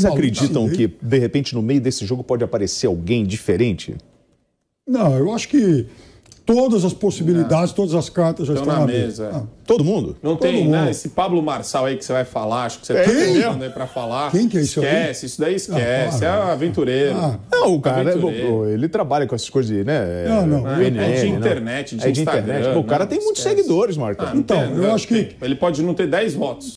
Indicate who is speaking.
Speaker 1: Vocês acreditam que, de repente, no meio desse jogo pode aparecer alguém diferente?
Speaker 2: Não, eu acho que todas as possibilidades, é. todas as cartas já estão, na, mesa. É. Ah. Todo mundo? Não Todo tem, né, mundo. né? Esse
Speaker 3: Pablo Marçal aí que você vai falar, acho que você tem tá pegando né, aí pra falar. Quem que é isso Esquece, aí? isso daí ah, esquece. Ah, claro. É aventureiro. Ah.
Speaker 4: Não, o cara, é, ele trabalha com essas coisas
Speaker 5: de, né?
Speaker 6: Não, não. VNL, ah, é de internet, de, é de Instagram. Internet. o cara né?
Speaker 7: tem muitos seguidores,
Speaker 4: Marcão. Ah, então,
Speaker 7: tem, eu acho que... Ele pode não ter 10 votos.